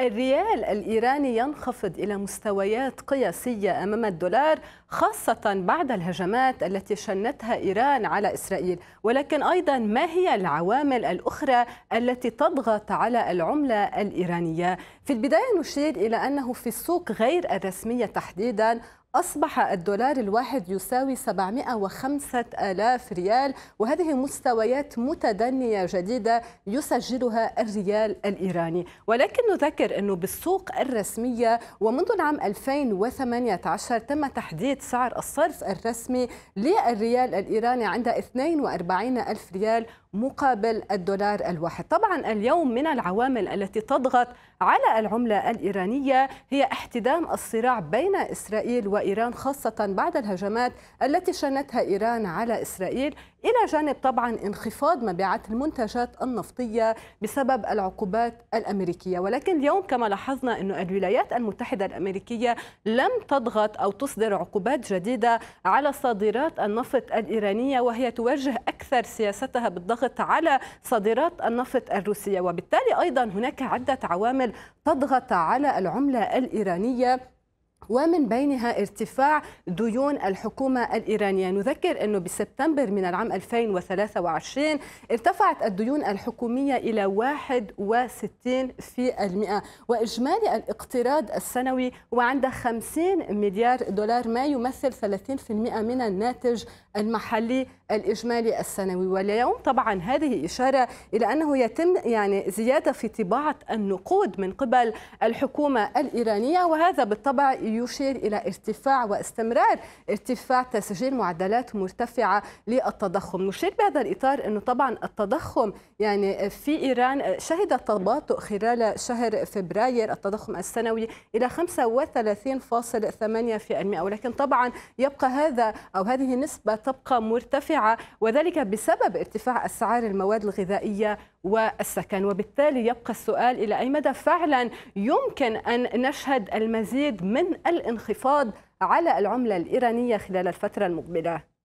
الريال الإيراني ينخفض إلى مستويات قياسية أمام الدولار خاصة بعد الهجمات التي شنتها إيران على إسرائيل ولكن أيضا ما هي العوامل الأخرى التي تضغط على العملة الإيرانية في البداية نشير إلى أنه في السوق غير الرسمية تحديدا أصبح الدولار الواحد يساوي 705 ألاف ريال وهذه مستويات متدنية جديدة يسجلها الريال الإيراني ولكن نذكر أنه بالسوق الرسمية ومنذ العام 2018 تم تحديد سعر الصرف الرسمي للريال الإيراني عند 42 ألف ريال مقابل الدولار الواحد طبعا اليوم من العوامل التي تضغط على العملة الإيرانية هي احتدام الصراع بين إسرائيل و وإيران خاصة بعد الهجمات التي شنتها إيران على إسرائيل إلى جانب طبعا انخفاض مبيعات المنتجات النفطية بسبب العقوبات الأمريكية ولكن اليوم كما لاحظنا أن الولايات المتحدة الأمريكية لم تضغط أو تصدر عقوبات جديدة على صادرات النفط الإيرانية وهي توجه أكثر سياستها بالضغط على صادرات النفط الروسية وبالتالي أيضا هناك عدة عوامل تضغط على العملة الإيرانية ومن بينها ارتفاع ديون الحكومة الإيرانية نذكر أنه بسبتمبر من العام 2023 ارتفعت الديون الحكومية إلى 61% وإجمالي الاقتراض السنوي وعند 50 مليار دولار ما يمثل 30% من الناتج المحلي الإجمالي السنوي واليوم طبعا هذه إشارة إلى أنه يتم يعني زيادة في طباعة النقود من قبل الحكومة الإيرانية وهذا بالطبع يشير إلى ارتفاع واستمرار ارتفاع تسجيل معدلات مرتفعة للتضخم نشير بهذا الإطار أنه طبعا التضخم يعني في إيران شهد تباطؤ خلال شهر فبراير التضخم السنوي إلى 35.8% ولكن طبعا يبقى هذا أو هذه النسبة تبقى مرتفعة وذلك بسبب ارتفاع أسعار المواد الغذائية والسكن وبالتالي يبقى السؤال إلى أي مدى فعلا يمكن أن نشهد المزيد من الانخفاض على العملة الإيرانية خلال الفترة المقبلة